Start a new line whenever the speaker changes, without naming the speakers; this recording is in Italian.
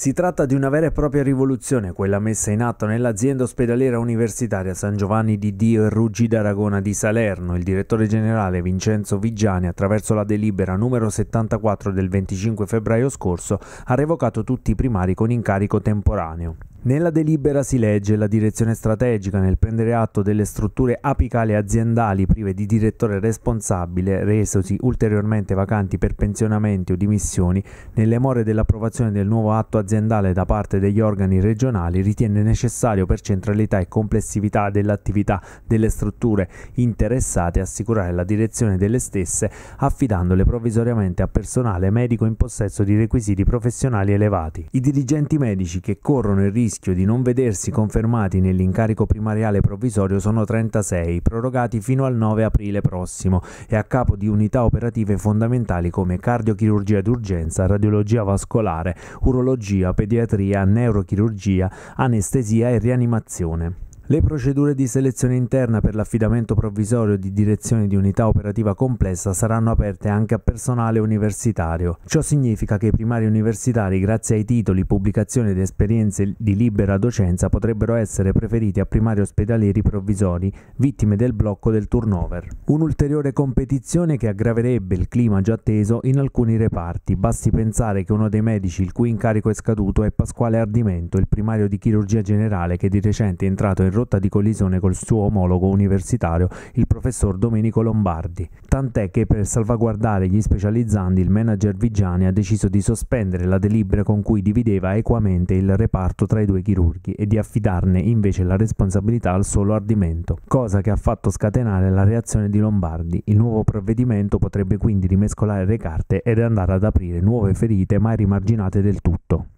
Si tratta di una vera e propria rivoluzione, quella messa in atto nell'azienda ospedaliera universitaria San Giovanni di Dio e Ruggi d'Aragona di Salerno. Il direttore generale Vincenzo Vigiani, attraverso la delibera numero 74 del 25 febbraio scorso, ha revocato tutti i primari con incarico temporaneo. Nella delibera si legge la direzione strategica nel prendere atto delle strutture apicali aziendali prive di direttore responsabile, resosi ulteriormente vacanti per pensionamenti o dimissioni, nelle more dell'approvazione del nuovo atto aziendale da parte degli organi regionali, ritiene necessario per centralità e complessività dell'attività delle strutture interessate assicurare la direzione delle stesse affidandole provvisoriamente a personale medico in possesso di requisiti professionali elevati. I dirigenti medici che corrono il rischio rischio di non vedersi confermati nell'incarico primariale provvisorio sono 36, prorogati fino al 9 aprile prossimo e a capo di unità operative fondamentali come cardiochirurgia d'urgenza, radiologia vascolare, urologia, pediatria, neurochirurgia, anestesia e rianimazione. Le procedure di selezione interna per l'affidamento provvisorio di direzione di unità operativa complessa saranno aperte anche a personale universitario. Ciò significa che i primari universitari, grazie ai titoli, pubblicazioni ed esperienze di libera docenza, potrebbero essere preferiti a primari ospedalieri provvisori, vittime del blocco del turnover. Un'ulteriore competizione che aggraverebbe il clima già teso in alcuni reparti. Basti pensare che uno dei medici il cui incarico è scaduto è Pasquale Ardimento, il primario di chirurgia generale che di recente è entrato in rotta di collisione col suo omologo universitario, il professor Domenico Lombardi, tant'è che per salvaguardare gli specializzandi il manager Vigiani ha deciso di sospendere la delibera con cui divideva equamente il reparto tra i due chirurghi e di affidarne invece la responsabilità al solo ardimento, cosa che ha fatto scatenare la reazione di Lombardi. Il nuovo provvedimento potrebbe quindi rimescolare le carte ed andare ad aprire nuove ferite mai rimarginate del tutto.